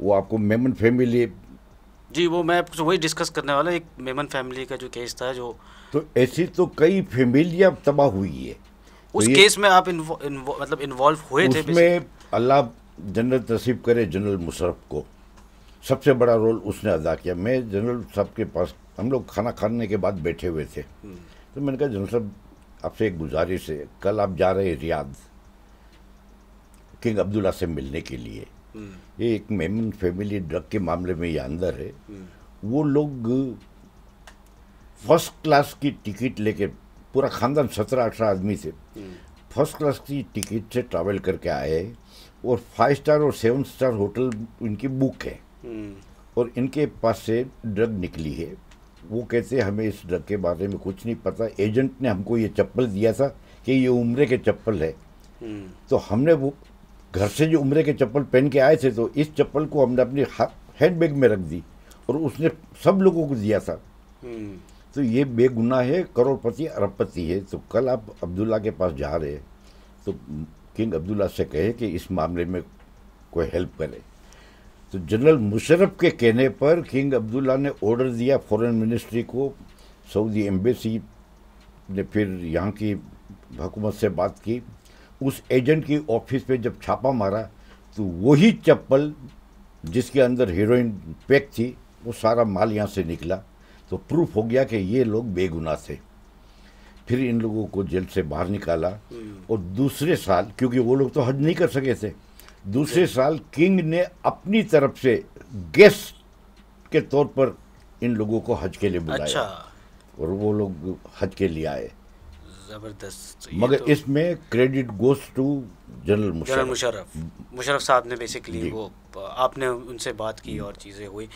वो आपको मेमन फैमिली जी वो मैं आपको वही डिस्कस करने वाला एक मेमन फैमिली का जो केस था जो तो ऐसी तो कई फैमिलियाँ तबाह हुई है तो उस तो केस में आप इन्वो, इन्वो, मतलब इन्वॉल्व हुए थे उसमें अल्लाह जनरल तसीब करे जनरल मुशरफ को सबसे बड़ा रोल उसने अदा किया मैं जनरल साहब के पास हम लोग खाना खाने के बाद बैठे हुए थे हम्म। तो मैंने कहा जनरल साहब आपसे एक गुजारिश है कल आप जा रहे हैं रियाद किंग अब्दुल्ला से मिलने के लिए ये एक मेमन फैमिली ड्रग के मामले में ये अंदर है वो लोग फर्स्ट क्लास की टिकट लेके पूरा खानदान सत्रह अठारह आदमी से फर्स्ट क्लास की टिकट से ट्रैवल करके आए और फाइव स्टार और सेवन स्टार होटल इनकी बुक है और इनके पास से ड्रग निकली है वो कहते हैं हमें इस ड्रग के बारे में कुछ नहीं पता एजेंट ने हमको ये चप्पल दिया था कि ये उम्र के चप्पल है तो हमने वो घर से जो उम्र के चप्पल पहन के आए थे तो इस चप्पल को हमने अपने हैंड बैग में रख दी और उसने सब लोगों को दिया था हम्म। तो ये बेगुनाह है करोड़पति अरबपति है तो कल आप अब्दुल्ला के पास जा रहे तो किंग अब्दुल्ला से कहे कि इस मामले में कोई हेल्प करे तो जनरल मुशरफ के कहने पर किंग अब्दुल्ला ने ऑर्डर दिया फॉरेन मिनिस्ट्री को सऊदी एम्बेसी ने फिर यहाँ की हुकूमत से बात की उस एजेंट की ऑफिस पे जब छापा मारा तो वही चप्पल जिसके अंदर हीरोइन पैक थी वो सारा माल यहाँ से निकला तो प्रूफ हो गया कि ये लोग बेगुनाह थे फिर इन लोगों को जेल से बाहर निकाला हम्म। और दूसरे साल क्योंकि वो लोग तो हज नहीं कर सके थे दूसरे साल किंग ने अपनी तरफ से गेस्ट के तौर पर इन लोगों को हज के लिए बुलाया अच्छा। और वो लोग हज के लिए आए जबरदस्त तो मगर तो इसमें credit goes to general Musharraf Musharraf साहब ने बेसिकली वो आपने उनसे बात की और चीज़ें हुई